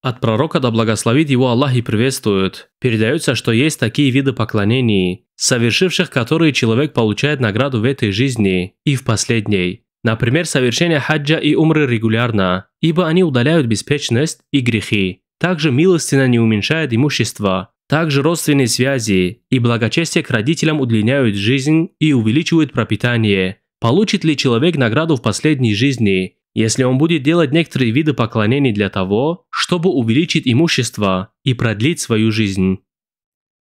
От пророка да благословит его Аллах и приветствует. Передается, что есть такие виды поклонений, совершивших которые человек получает награду в этой жизни и в последней. Например, совершение хаджа и умры регулярно, ибо они удаляют беспечность и грехи. Также милостина не уменьшает имущество. Также родственные связи и благочестие к родителям удлиняют жизнь и увеличивают пропитание. Получит ли человек награду в последней жизни – если он будет делать некоторые виды поклонений для того, чтобы увеличить имущество и продлить свою жизнь.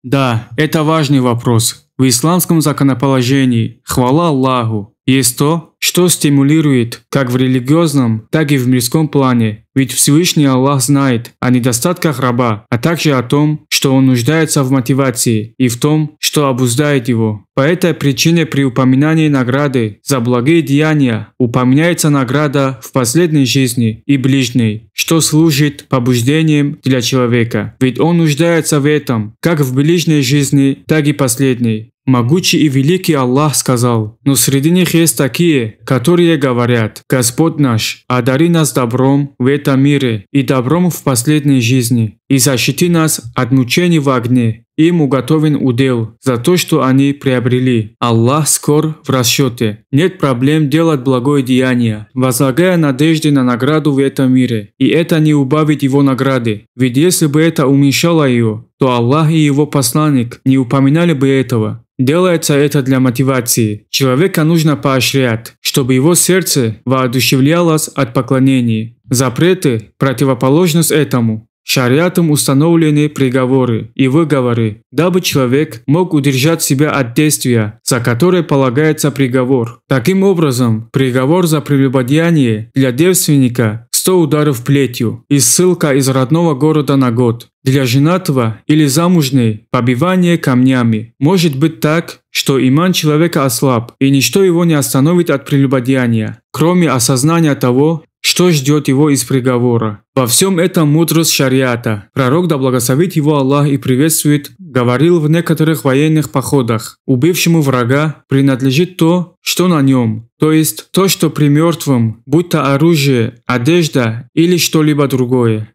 Да, это важный вопрос. В исламском законоположении, хвала Аллаху, есть то, что стимулирует как в религиозном, так и в мирском плане. Ведь Всевышний Аллах знает о недостатках раба, а также о том, что он нуждается в мотивации и в том, что обуздает его. По этой причине при упоминании награды за благие деяния упоминается награда в последней жизни и ближней, что служит побуждением для человека. Ведь он нуждается в этом, как в ближней жизни, так и последней. Могучий и великий Аллах сказал, «Но среди них есть такие, которые говорят, «Господь наш, одари нас добром в этом мире и добром в последней жизни, и защити нас от мучений в огне, им уготовен удел за то, что они приобрели. Аллах скор в расчете. Нет проблем делать благое деяние, возлагая надежды на награду в этом мире. И это не убавит его награды. Ведь если бы это уменьшало ее, то Аллах и его посланник не упоминали бы этого. Делается это для мотивации. Человека нужно поощрять, чтобы его сердце воодушевлялось от поклонений. Запреты – противоположность этому. Шариатом установлены приговоры и выговоры, дабы человек мог удержать себя от действия, за которое полагается приговор. Таким образом, приговор за прелюбодеяние для девственника 100 ударов плетью и ссылка из родного города на год. Для женатого или замужней побивание камнями. Может быть так, что иман человека ослаб, и ничто его не остановит от прелюбодеяния, кроме осознания того, что ждет его из приговора. Во всем этом мудрость шариата. Пророк, да благословит его Аллах и приветствует, говорил в некоторых военных походах. Убившему врага принадлежит то, что на нем, то есть то, что при мертвом, будь то оружие, одежда или что-либо другое.